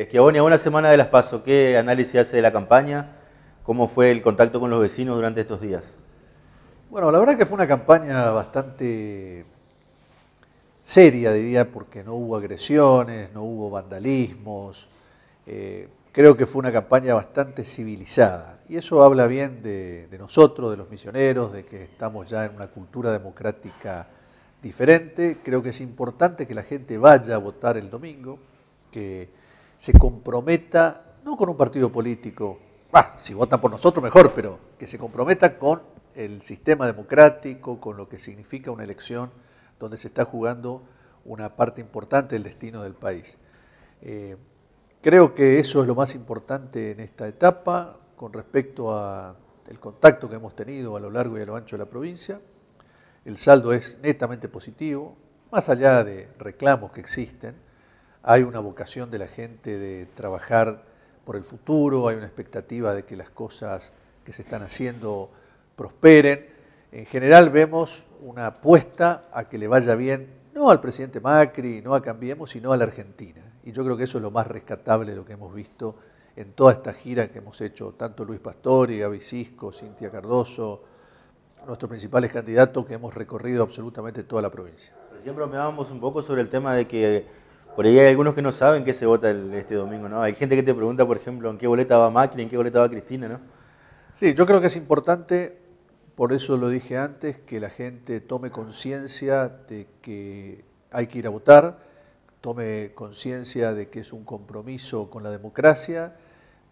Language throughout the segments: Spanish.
Esquiavonia, eh, una semana de las PASO, ¿qué análisis hace de la campaña? ¿Cómo fue el contacto con los vecinos durante estos días? Bueno, la verdad que fue una campaña bastante seria, diría, porque no hubo agresiones, no hubo vandalismos. Eh, creo que fue una campaña bastante civilizada. Y eso habla bien de, de nosotros, de los misioneros, de que estamos ya en una cultura democrática diferente. Creo que es importante que la gente vaya a votar el domingo, que se comprometa, no con un partido político, si votan por nosotros mejor, pero que se comprometa con el sistema democrático, con lo que significa una elección donde se está jugando una parte importante del destino del país. Eh, creo que eso es lo más importante en esta etapa con respecto al contacto que hemos tenido a lo largo y a lo ancho de la provincia. El saldo es netamente positivo, más allá de reclamos que existen, hay una vocación de la gente de trabajar por el futuro, hay una expectativa de que las cosas que se están haciendo prosperen. En general vemos una apuesta a que le vaya bien, no al presidente Macri, no a Cambiemos, sino a la Argentina. Y yo creo que eso es lo más rescatable de lo que hemos visto en toda esta gira que hemos hecho, tanto Luis Pastori, Gaby Cisco, Cintia Cardoso, nuestros principales candidatos que hemos recorrido absolutamente toda la provincia. Siempre un poco sobre el tema de que por ahí hay algunos que no saben qué se vota este domingo, ¿no? Hay gente que te pregunta, por ejemplo, en qué boleta va Macri, en qué boleta va Cristina, ¿no? Sí, yo creo que es importante, por eso lo dije antes, que la gente tome conciencia de que hay que ir a votar, tome conciencia de que es un compromiso con la democracia,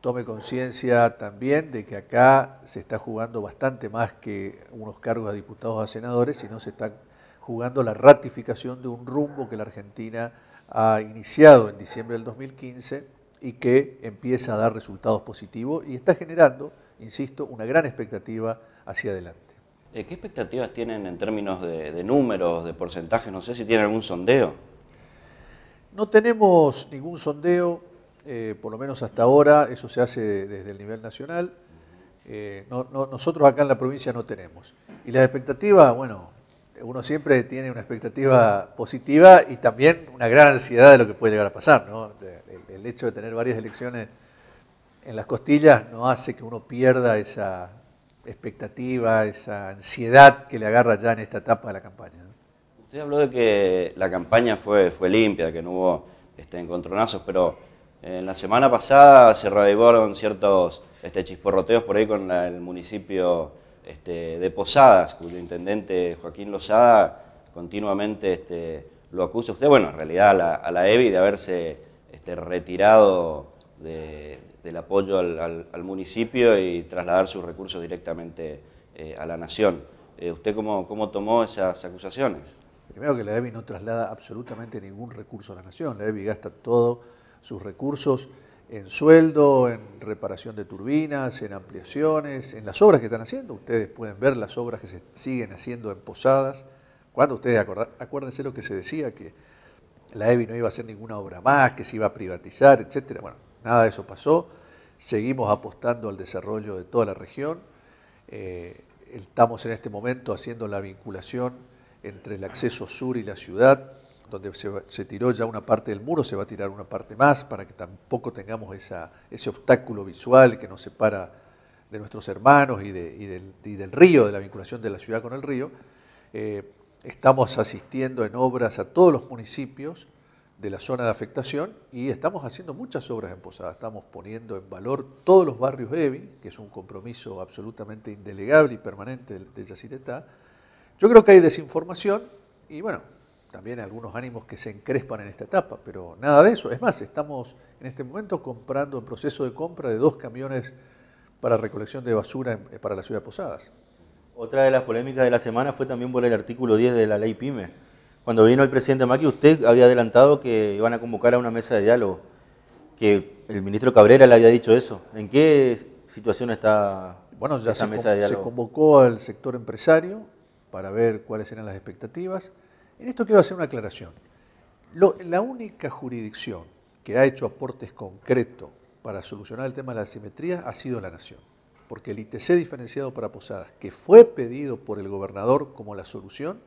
tome conciencia también de que acá se está jugando bastante más que unos cargos a diputados a senadores, sino se está jugando la ratificación de un rumbo que la Argentina ha iniciado en diciembre del 2015 y que empieza a dar resultados positivos y está generando, insisto, una gran expectativa hacia adelante. Eh, ¿Qué expectativas tienen en términos de, números, de porcentajes? No sé si tienen algún sondeo. No tenemos ningún sondeo, eh, por lo menos hasta ahora, eso se hace desde el nivel nacional. Eh, nosotros acá en la provincia no tenemos. Y las expectativas, bueno, uno siempre tiene una expectativa positiva y también una gran ansiedad de lo que puede llegar a pasar. ¿no? El, hecho de tener varias elecciones en las costillas no hace que uno pierda esa expectativa, esa ansiedad que le agarra ya en esta etapa de la campaña. Usted habló de que la campaña fue, fue limpia, que no hubo este, encontronazos, pero en eh, la semana pasada se reavivaron ciertos este, chisporroteos por ahí con el municipio este, de Posadas, cuyo intendente Joaquín Lozada continuamente este, lo acusa usted, bueno, en realidad a la, a EBI de haberse este, retirado del apoyo al, municipio y trasladar sus recursos directamente eh, a la nación. Eh, ¿Usted cómo, cómo tomó esas acusaciones? Primero que la EBI no traslada absolutamente ningún recurso a la nación, la EBI gasta todos sus recursos en sueldo, en reparación de turbinas, en ampliaciones, en las obras que están haciendo. Ustedes pueden ver las obras que se siguen haciendo en Posadas. Cuando ustedes acuérdense lo que se decía, que la EBI no iba a hacer ninguna obra más, que se iba a privatizar, etcétera. Bueno, nada de eso pasó. Seguimos apostando al desarrollo de toda la región. Eh, estamos en este momento haciendo la vinculación entre el acceso sur y la ciudad donde se, tiró ya una parte del muro, se va a tirar una parte más para que tampoco tengamos ese obstáculo visual que nos separa de nuestros hermanos y, del, río, de la vinculación de la ciudad con el río. Eh, estamos asistiendo en obras a todos los municipios de la zona de afectación y estamos haciendo muchas obras en Posada. Estamos poniendo en valor todos los barrios Evi, que es un compromiso absolutamente indelegable y permanente de, de Yo creo que hay desinformación y bueno, también algunos ánimos que se encrespan en esta etapa, pero nada de eso. Es más, estamos en este momento comprando, el proceso de compra de dos camiones para recolección de basura eh, para la ciudad de Posadas. Otra de las polémicas de la semana fue también por el artículo 10 de la ley PYME. Cuando vino el presidente Macri, usted había adelantado que iban a convocar a una mesa de diálogo, que el ministro Cabrera le había dicho eso. ¿En qué situación está bueno, ya esa mesa de diálogo? Se convocó al sector empresario para ver cuáles eran las expectativas. En esto quiero hacer una aclaración. la única jurisdicción que ha hecho aportes concretos para solucionar el tema de la asimetría ha sido la Nación, porque el ITC diferenciado para Posadas, que fue pedido por el gobernador como la solución,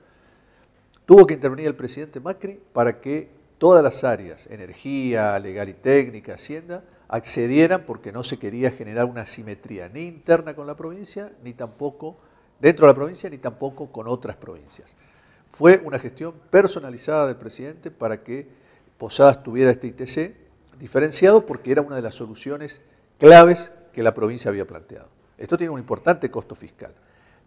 tuvo que intervenir el presidente Macri para que todas las áreas, energía, legal y técnica, hacienda, accedieran porque no se quería generar una asimetría ni interna con la provincia, ni tampoco dentro de la provincia, ni tampoco con otras provincias. Fue una gestión personalizada del presidente para que Posadas tuviera este ITC diferenciado porque era una de las soluciones claves que la provincia había planteado. Esto tiene un importante costo fiscal.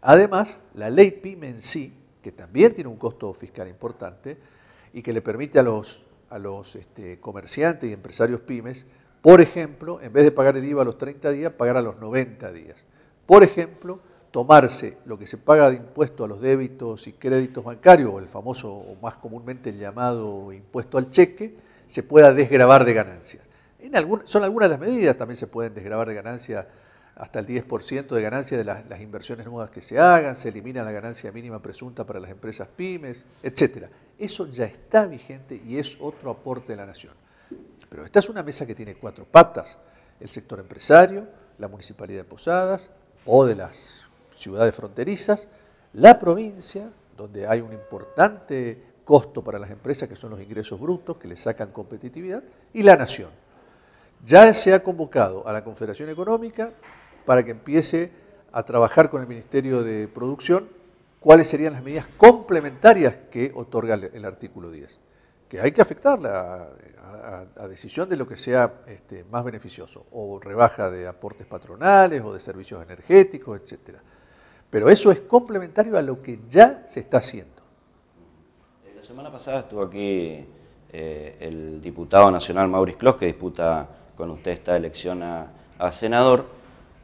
Además, la ley PYME en sí, que también tiene un costo fiscal importante y que le permite a los, a los este, comerciantes y empresarios pymes, por ejemplo, en vez de pagar el IVA a los 30 días, pagar a los 90 días. Por ejemplo, tomarse lo que se paga de impuesto a los débitos y créditos bancarios, o el famoso o más comúnmente llamado impuesto al cheque, se pueda desgravar de ganancias. son algunas de las medidas, también se pueden desgravar de ganancias hasta el 10% de ganancias de las, las, inversiones nuevas que se hagan, se elimina la ganancia mínima presunta para las empresas pymes, etc. Eso ya está vigente y es otro aporte de la nación. Pero esta es una mesa que tiene cuatro patas, el sector empresario, la municipalidad de Posadas o de las ciudades fronterizas, la provincia, donde hay un importante costo para las empresas, que son los ingresos brutos, que le sacan competitividad, y la nación. Ya se ha convocado a la Confederación Económica para que empiece a trabajar con el Ministerio de Producción cuáles serían las medidas complementarias que otorga el artículo 10, que hay que afectarla a, decisión de lo que sea este, más beneficioso, o rebaja de aportes patronales, o de servicios energéticos, etcétera. Pero eso es complementario a lo que ya se está haciendo. Eh, la semana pasada estuvo aquí eh, el diputado nacional Mauricio Clos, que disputa con usted esta elección a, senador,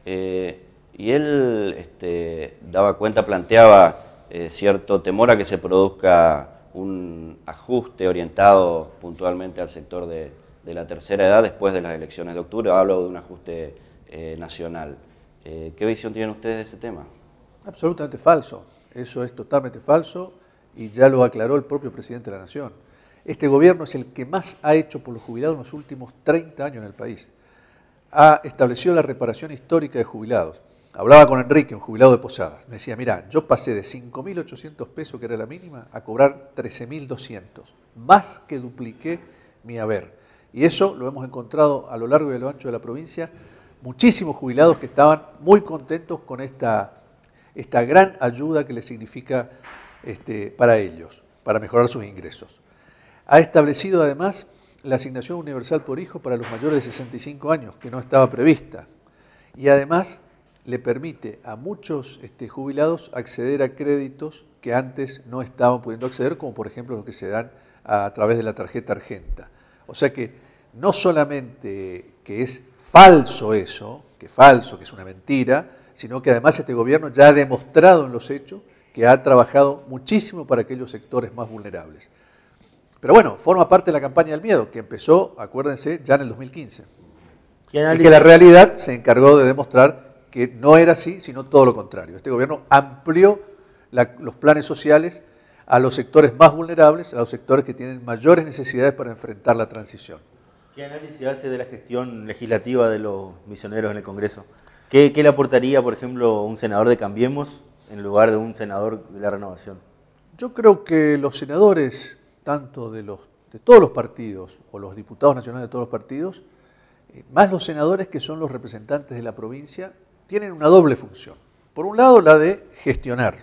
eh, y él este, daba cuenta, planteaba cierto temor a que se produzca un ajuste orientado puntualmente al sector de, la tercera edad después de las elecciones de octubre. Hablo de un ajuste nacional. ¿Qué visión tienen ustedes de ese tema? Absolutamente falso. Eso es totalmente falso y ya lo aclaró el propio presidente de la Nación. Este gobierno es el que más ha hecho por los jubilados en los últimos 30 años en el país. Ha establecido la reparación histórica de jubilados. Hablaba con Enrique, un jubilado de Posadas. Me decía, mira, yo pasé de 5.800 pesos, que era la mínima, a cobrar 13.200. Más que dupliqué mi haber. Y eso lo hemos encontrado a lo largo y a lo ancho de la provincia. Muchísimos jubilados que estaban muy contentos con esta esta gran ayuda que le significa este, para ellos, para mejorar sus ingresos. Ha establecido además la asignación universal por hijo para los mayores de 65 años, que no estaba prevista. Y además le permite a muchos este, jubilados acceder a créditos que antes no estaban pudiendo acceder, como por ejemplo los que se dan a, través de la tarjeta argenta. O sea que no solamente que es falso eso, que es falso, que es una mentira, sino que además este gobierno ya ha demostrado en los hechos que ha trabajado muchísimo para aquellos sectores más vulnerables. Pero bueno, forma parte de la campaña del miedo, que empezó, acuérdense, ya en el 2015. Y que la realidad se encargó de demostrar que no era así, sino todo lo contrario. Este gobierno amplió los planes sociales a los sectores más vulnerables, a los sectores que tienen mayores necesidades para enfrentar la transición. ¿Qué análisis hace de la gestión legislativa de los misioneros en el Congreso? ¿Qué, le aportaría, por ejemplo, un senador de Cambiemos en lugar de un senador de la renovación? Yo creo que los senadores, tanto de, los, de todos los partidos, o los diputados nacionales de todos los partidos, eh, más los senadores que son los representantes de la provincia, tienen una doble función. Por un lado, la de gestionar.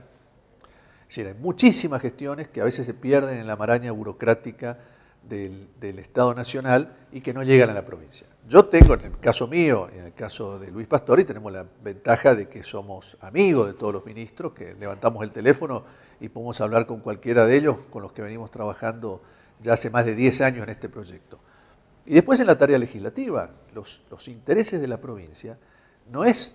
Es decir, hay muchísimas gestiones que a veces se pierden en la maraña burocrática del, Estado Nacional y que no llegan a la provincia. Yo tengo, en el caso mío, en el caso de Luis Pastori, tenemos la ventaja de que somos amigos de todos los ministros, que levantamos el teléfono y podemos hablar con cualquiera de ellos, con los que venimos trabajando ya hace más de 10 años en este proyecto. Y después en la tarea legislativa, los, intereses de la provincia no es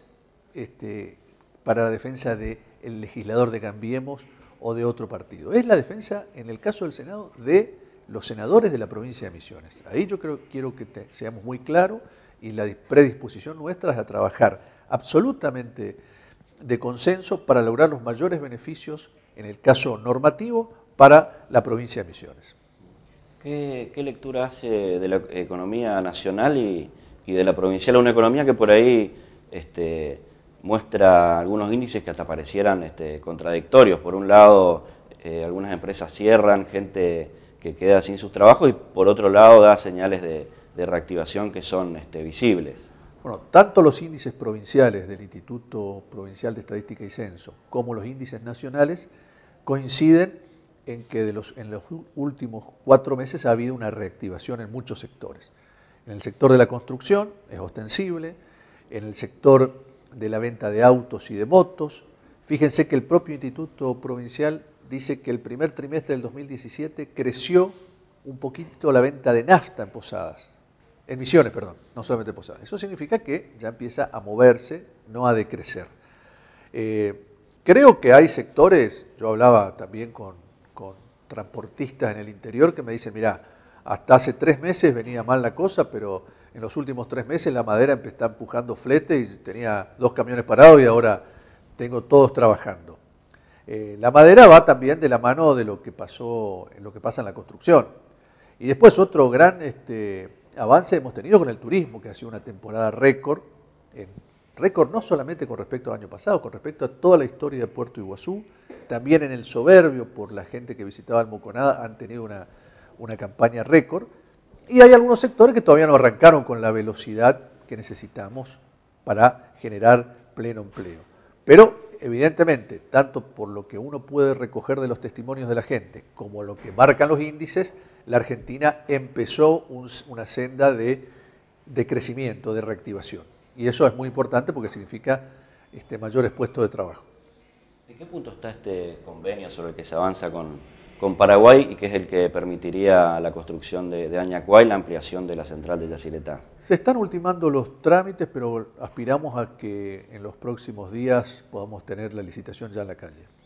este, para la defensa del legislador de Cambiemos o de otro partido, es la defensa, en el caso del Senado, de los senadores de la provincia de Misiones. Ahí yo creo, quiero que seamos muy claros y la predisposición nuestra es a trabajar absolutamente de consenso para lograr los mayores beneficios, en el caso normativo, para la provincia de Misiones. ¿Qué, lectura hace de la economía nacional y, de la provincial? Una economía que por ahí este, muestra algunos índices que hasta parecieran este, contradictorios. Por un lado, eh, algunas empresas cierran, gente que queda sin sus trabajos y por otro lado da señales de, reactivación que son este, visibles. Bueno, tanto los índices provinciales del Instituto Provincial de Estadística y Censo como los índices nacionales coinciden en que de los, en los últimos cuatro meses ha habido una reactivación en muchos sectores. En el sector de la construcción es ostensible, en el sector de la venta de autos y de motos. Fíjense que el propio Instituto Provincial dice que el primer trimestre del 2017 creció un poquito la venta de nafta en Posadas, en Misiones, perdón, no solamente en Posadas. Eso significa que ya empieza a moverse, no a decrecer. Eh, creo que hay sectores, yo hablaba también con, transportistas en el interior que me dicen, mira, hasta hace tres meses venía mal la cosa, pero en los últimos tres meses la madera empezó a empujando flete y tenía dos camiones parados y ahora tengo todos trabajando. Eh, la madera va también de la mano de lo que, pasó, lo que pasa en la construcción. Y después otro gran este, avance hemos tenido con el turismo, que ha sido una temporada récord, récord no solamente con respecto al año pasado, con respecto a toda la historia de Puerto Iguazú, también en el soberbio por la gente que visitaba el Moconada han tenido una, una campaña récord. Y hay algunos sectores que todavía no arrancaron con la velocidad que necesitamos para generar pleno empleo. Pero evidentemente, tanto por lo que uno puede recoger de los testimonios de la gente como lo que marcan los índices, la Argentina empezó una senda de, crecimiento, de reactivación. Y eso es muy importante porque significa este, mayores puestos de trabajo. ¿En qué punto está este convenio sobre el que se avanza con, con Paraguay y que es el que permitiría la construcción de, Añacuay, y la ampliación de la central de Yaciretá. Se están ultimando los trámites, pero aspiramos a que en los próximos días podamos tener la licitación ya en la calle.